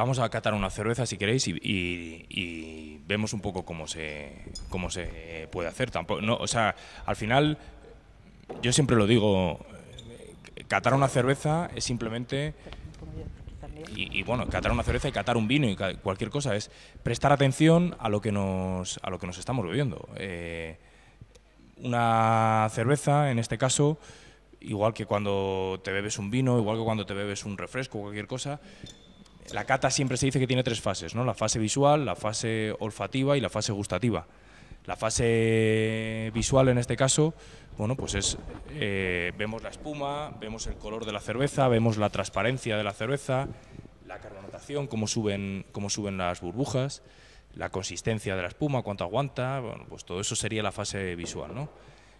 vamos a catar una cerveza si queréis y, vemos un poco cómo se, cómo se puede hacer. Tampoco, o sea, al final, yo siempre lo digo, catar una cerveza es simplemente... Y, bueno, catar una cerveza y catar un vino y cualquier cosa es prestar atención a lo que nos, a lo que nos estamos bebiendo. Eh, una cerveza, en este caso, igual que cuando te bebes un vino, igual que cuando te bebes un refresco cualquier cosa, la cata siempre se dice que tiene tres fases, ¿no? La fase visual, la fase olfativa y la fase gustativa. La fase visual en este caso, bueno, pues es eh, vemos la espuma, vemos el color de la cerveza, vemos la transparencia de la cerveza, la carbonatación, cómo suben, cómo suben las burbujas, la consistencia de la espuma, cuánto aguanta, pues todo eso sería la fase visual,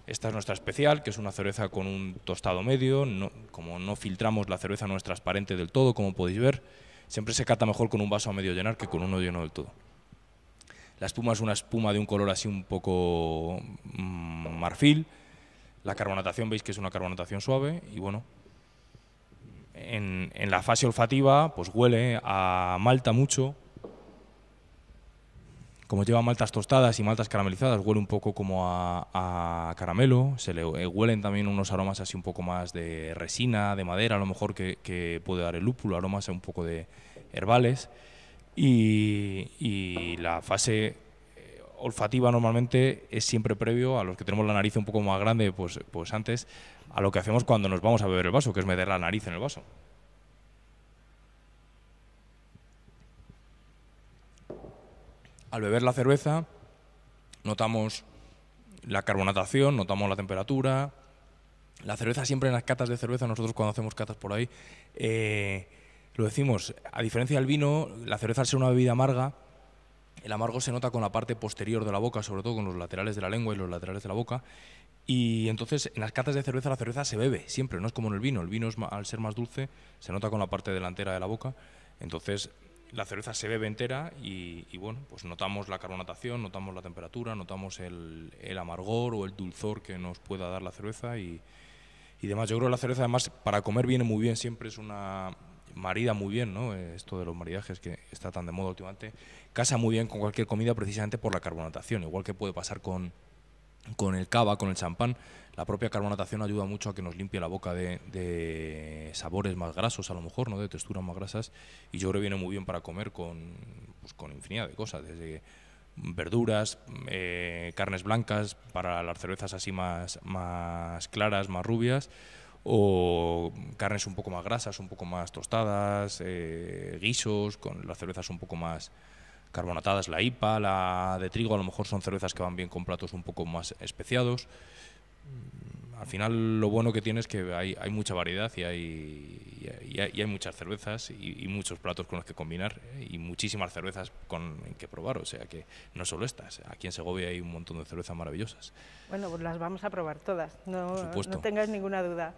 Esta es nuestra especial, que es una cerveza con un tostado medio, como no filtramos la cerveza no es transparente del todo, como podéis ver siempre se cata mejor con un vaso a medio llenar que con uno lleno del todo. La espuma es una espuma de un color así un poco mm, marfil. La carbonatación, veis que es una carbonatación suave y bueno, en, en, la fase olfativa pues huele a malta mucho, como lleva maltas tostadas y maltas caramelizadas, huele un poco como a, caramelo, se le eh, huelen también unos aromas así un poco más de resina, de madera, a lo mejor que, puede dar el lúpulo, aromas un poco de herbales. Y, la fase eh, olfativa normalmente es siempre previo a los que tenemos la nariz un poco más grande, pues, pues antes, a lo que hacemos cuando nos vamos a beber el vaso, que es meter la nariz en el vaso. Al beber la cerveza notamos la carbonatación, notamos la temperatura. La cerveza siempre en las catas de cerveza, nosotros cuando hacemos catas por ahí, eh, lo decimos, a diferencia del vino, la cerveza al ser una bebida amarga, el amargo se nota con la parte posterior de la boca, sobre todo con los laterales de la lengua y los laterales de la boca. Y entonces en las catas de cerveza la cerveza se bebe siempre, no es como en el vino. El vino al ser más dulce se nota con la parte delantera de la boca. Entonces la cerveza se bebe entera y, bueno, pues notamos la carbonatación, notamos la temperatura, notamos el, amargor o el dulzor que nos pueda dar la cerveza y, y, demás. Yo creo que la cerveza además para comer viene muy bien, siempre es una marida muy bien, ¿no? Eh, esto de los maridajes que está tan de moda últimamente, casa muy bien con cualquier comida precisamente por la carbonatación, igual que puede pasar con, con el cava, con el champán, la propia carbonatación ayuda mucho a que nos limpie la boca de, sabores más grasos, a lo mejor, ¿no? de texturas más grasas. Y yo creo que viene muy bien para comer con, pues, con infinidad de cosas, desde verduras, eh, carnes blancas, para las cervezas así más, más claras, más rubias, o carnes un poco más grasas, un poco más tostadas, eh, guisos, con las cervezas un poco más, carbonatadas, la IPA, la de trigo a lo mejor son cervezas que van bien con platos un poco más especiados. Al final lo bueno que tiene es que hay, mucha variedad y hay, muchas cervezas y, muchos platos con los que combinar eh, y muchísimas cervezas con que probar. O sea que no solo estas, aquí en Segovia hay un montón de cervezas maravillosas. Bueno, pues las vamos a probar todas, no, no tengas ninguna duda.